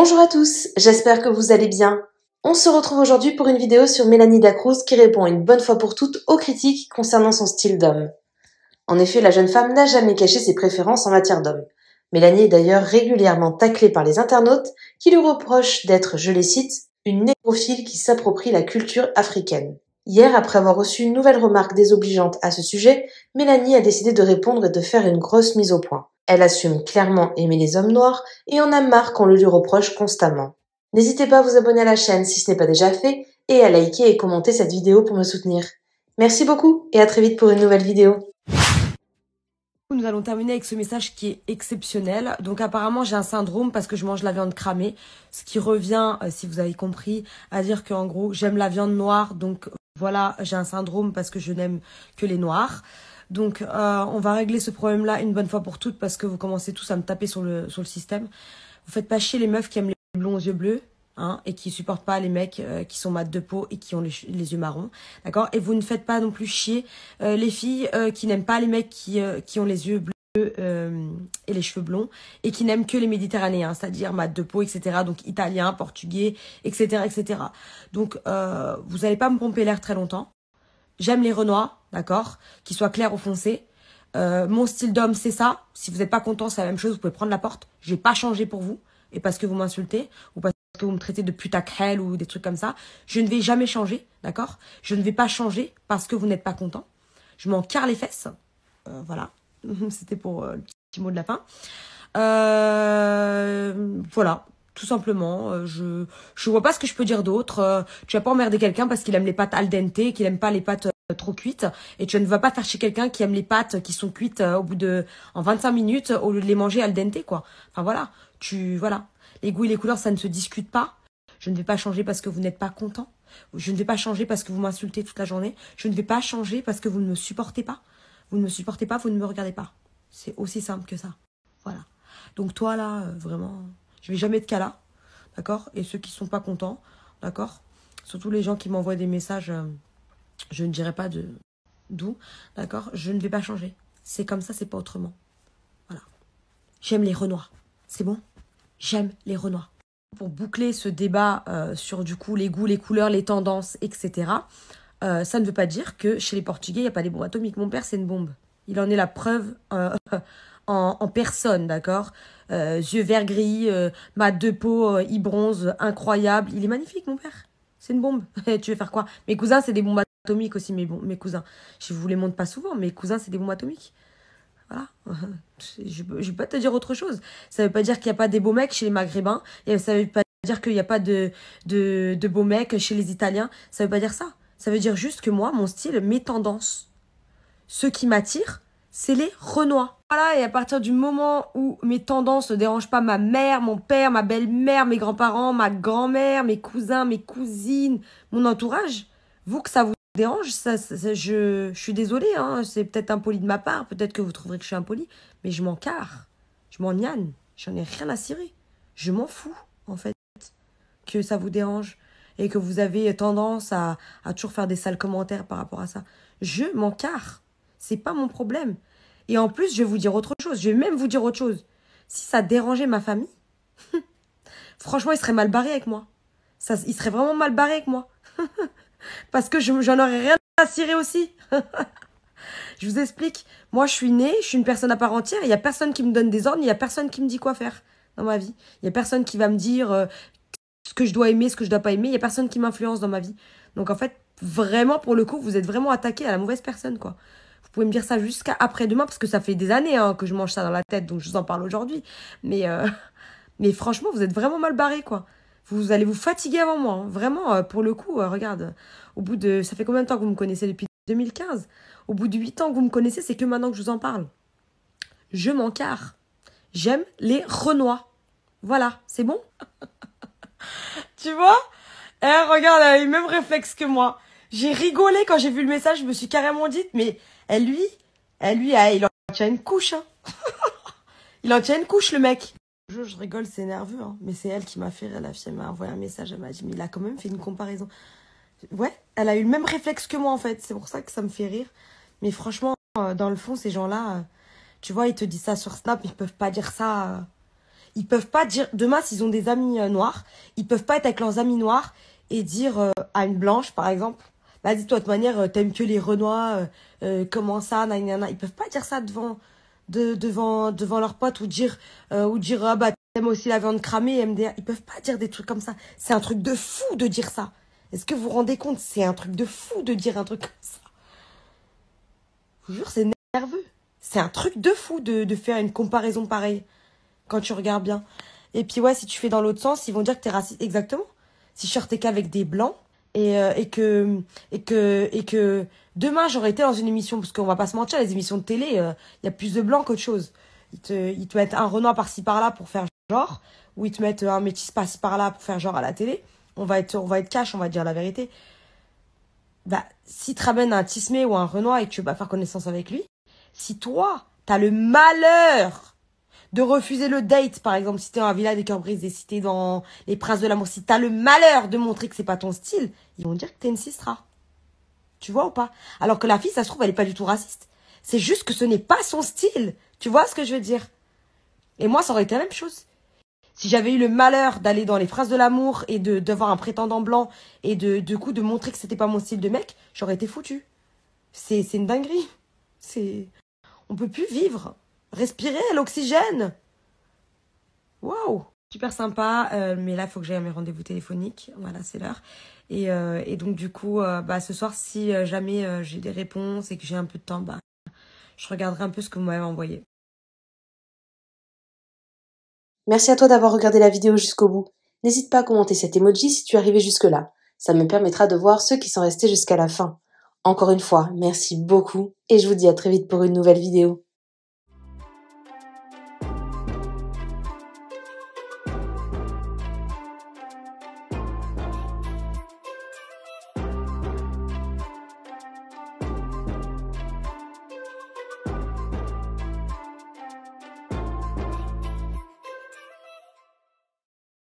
Bonjour à tous, j'espère que vous allez bien. On se retrouve aujourd'hui pour une vidéo sur Mélanie Dacruz qui répond une bonne fois pour toutes aux critiques concernant son style d'homme. En effet, la jeune femme n'a jamais caché ses préférences en matière d'homme. Mélanie est d'ailleurs régulièrement taclée par les internautes qui lui reprochent d'être, je les cite, une nécrophile qui s'approprie la culture africaine. Hier, après avoir reçu une nouvelle remarque désobligeante à ce sujet, Mélanie a décidé de répondre et de faire une grosse mise au point. Elle assume clairement aimer les hommes noirs et en a marre qu'on le lui reproche constamment. N'hésitez pas à vous abonner à la chaîne si ce n'est pas déjà fait et à liker et commenter cette vidéo pour me soutenir. Merci beaucoup et à très vite pour une nouvelle vidéo. Nous allons terminer avec ce message qui est exceptionnel. Donc apparemment j'ai un syndrome parce que je mange la viande cramée, ce qui revient, euh, si vous avez compris, à dire qu'en gros j'aime la viande noire, donc voilà j'ai un syndrome parce que je n'aime que les noirs. Donc euh, on va régler ce problème-là une bonne fois pour toutes parce que vous commencez tous à me taper sur le, sur le système. Vous faites pas chier les meufs qui aiment les blonds aux yeux bleus. Hein, et qui supportent pas les mecs euh, qui sont mat de peau et qui ont les, les yeux marrons, d'accord Et vous ne faites pas non plus chier euh, les filles qui n'aiment pas les mecs qui, qui ont les yeux bleus et les cheveux blonds et qui n'aiment que les méditerranéens, c'est-à-dire mat de peau, etc. Donc italiens, portugais, etc., etc. Donc vous n'allez pas me pomper l'air très longtemps j'aime les renois, d'accord Qu'ils soient clairs ou foncés. Euh, mon style d'homme, c'est ça. Si vous n'êtes pas content, c'est la même chose. Vous pouvez prendre la porte. Je n'ai pas changé pour vous. Et parce que vous m'insultez, ou parce que vous me traitez de pute à crêle ou des trucs comme ça, je ne vais jamais changer, d'accord Je ne vais pas changer parce que vous n'êtes pas content. Je m'en carre les fesses. Euh, voilà. C'était pour euh, le petit mot de la fin. voilà tout simplement. Euh, je je vois pas ce que je peux dire d'autre. Euh, tu vas pas emmerder quelqu'un parce qu'il aime les pâtes al dente, qu'il n'aime pas les pâtes euh, trop cuites, et tu ne vas pas faire chez quelqu'un qui aime les pâtes qui sont cuites au bout de en 25 minutes au lieu de les manger al dente quoi. Enfin voilà, tu voilà. Les goûts et les couleurs ça ne se discute pas. Je ne vais pas changer parce que vous n'êtes pas content. Je ne vais pas changer parce que vous m'insultez toute la journée. Je ne vais pas changer parce que vous ne me supportez pas. Vous ne me supportez pas, vous ne me regardez pas. C'est aussi simple que ça. Voilà. Donc toi là, vraiment, je vais jamais de là, d'accord Et ceux qui ne sont pas contents, d'accord Surtout les gens qui m'envoient des messages, euh, je ne dirai pas de d'où, d'accord Je ne vais pas changer. C'est comme ça, c'est pas autrement. Voilà. J'aime les renois. C'est bon J'aime les renois. Pour boucler ce débat euh, sur du coup les goûts, les couleurs, les tendances, etc., euh, ça ne veut pas dire que chez les Portugais, il n'y a pas des bombes atomiques. Mon père, c'est une bombe. Il en est la preuve en personne, d'accord euh, yeux vert gris, ma euh, mat de peau, euh, bronze incroyable. Il est magnifique, mon père. C'est une bombe. tu veux faire quoi Mes cousins, c'est des bombes atomiques aussi, mes, mes cousins. Je vous les montre pas souvent, mes cousins, c'est des bombes atomiques. Voilà. je ne vais pas te dire autre chose. Ça veut pas dire qu'il y a pas des beaux mecs chez les Maghrébins. Et ça veut pas dire qu'il n'y a pas de, de, beaux mecs chez les Italiens. Ça veut pas dire ça. Ça veut dire juste que moi, mon style, mes tendances, ce qui m'attire c'est les Renois. Voilà, et à partir du moment où mes tendances ne dérangent pas ma mère, mon père, ma belle-mère, mes grands-parents, ma grand-mère, mes cousins, mes cousines, mon entourage, vous que ça vous dérange, je, suis désolée, hein, c'est peut-être impoli de ma part, peut-être que vous trouverez que je suis impolie, mais je m'en carre, je m'en niane, j'en ai rien à cirer. Je m'en fous, en fait, que ça vous dérange et que vous avez tendance à, à toujours faire des sales commentaires par rapport à ça. Je m'en carre, c'est pas mon problème. Et en plus, je vais vous dire autre chose. Je vais même vous dire autre chose. Si ça dérangeait ma famille, franchement, il serait mal barré avec moi. Ça, ils seraient vraiment mal barré avec moi. Parce que j'en aurais rien à cirer aussi. je vous explique. Moi, je suis née, je suis une personne à part entière. Il n'y a personne qui me donne des ordres, il n'y a personne qui me dit quoi faire dans ma vie. Il n'y a personne qui va me dire euh, ce que je dois aimer, ce que je ne dois pas aimer. Il n'y a personne qui m'influence dans ma vie. Donc, en fait, vraiment, pour le coup, vous êtes vraiment attaqué à la mauvaise personne, quoi pouvez me dire ça jusqu'à après-demain, parce que ça fait des années hein, que je mange ça dans la tête, donc je vous en parle aujourd'hui. Mais, euh, mais franchement, vous êtes vraiment mal barré, quoi. Vous allez vous fatiguer avant moi, hein. vraiment, euh, pour le coup, euh, regarde. Au bout de. Ça fait combien de temps que vous me connaissez depuis 2015 Au bout de 8 ans que vous me connaissez, c'est que maintenant que je vous en parle. Je m'encarre. J'aime les renois. Voilà, c'est bon Tu vois eh, regarde, elle a le même réflexe que moi. J'ai rigolé quand j'ai vu le message, je me suis carrément dit, mais elle lui, elle lui, il en tient une couche. Hein. il en tient une couche, le mec. Je, rigole, c'est nerveux, hein. mais c'est elle qui m'a fait rire. La fille m'a envoyé un message, elle m'a dit, mais il a quand même fait une comparaison. Ouais, elle a eu le même réflexe que moi, en fait. C'est pour ça que ça me fait rire. Mais franchement, euh, dans le fond, ces gens-là, euh, tu vois, ils te disent ça sur Snap, ils peuvent pas dire ça. Euh, ils peuvent pas dire. Demain, s'ils ont des amis noirs, ils peuvent pas être avec leurs amis noirs et dire à une blanche, par exemple, vas bah, toi, de toute manière, euh, t'aimes que les Renois, euh, euh, comment ça, nanana. Ils peuvent pas dire ça devant, de, devant, devant leurs potes ou dire, ou dire, ah bah, t'aimes aussi la viande cramée, MDR. Ils peuvent pas dire des trucs comme ça. C'est un truc de fou de dire ça. Est-ce que vous vous rendez compte C'est un truc de fou de dire un truc comme ça. Je vous jure, c'est nerveux. C'est un truc de fou de, de faire une comparaison pareille quand tu regardes bien. Et puis ouais, si tu fais dans l'autre sens, ils vont dire que t'es raciste. Exactement. Si je sortais qu'avec des blancs, euh, et, que, et, que, et que demain, j'aurais été dans une émission, parce qu'on va pas se mentir, les émissions de télé, euh, il y a plus de blanc qu'autre chose. Ils te, ils te mettent un Renoir par-ci par-là pour faire genre, ou ils te mettent un métis par-ci par-là pour faire genre à la télé. On va être, on va être cash, on va dire la vérité. Bah, si tu ramènes un Tismé ou un Renoir et que tu veux pas faire connaissance avec lui, si toi, t'as le malheur de refuser le date, par exemple, si t'es un villa des cœurs et si t'es dans les princes de l'amour, si t'as le malheur de montrer que c'est pas ton style, ils vont dire que t'es une sistra. Tu vois ou pas Alors que la fille, ça se trouve, elle est pas du tout raciste. C'est juste que ce n'est pas son style. Tu vois ce que je veux dire Et moi, ça aurait été la même chose. Si j'avais eu le malheur d'aller dans les phrases de l'amour et de d'avoir un prétendant blanc et de de coup de montrer que c'était pas mon style de mec, j'aurais été foutu. C'est c'est une dinguerie. C'est on peut plus vivre respirer l'oxygène. Waouh Super sympa, euh, mais là, il faut que j'aille à mes rendez-vous téléphoniques. Voilà, c'est l'heure. Et, euh, donc, du coup, euh, bah, ce soir, si jamais j'ai des réponses et que j'ai un peu de temps, bah, je regarderai un peu ce que vous m'avez envoyé. Merci à toi d'avoir regardé la vidéo jusqu'au bout. N'hésite pas à commenter cet emoji si tu es arrivé jusque-là. Ça me permettra de voir ceux qui sont restés jusqu'à la fin. Encore une fois, merci beaucoup et je vous dis à très vite pour une nouvelle vidéo.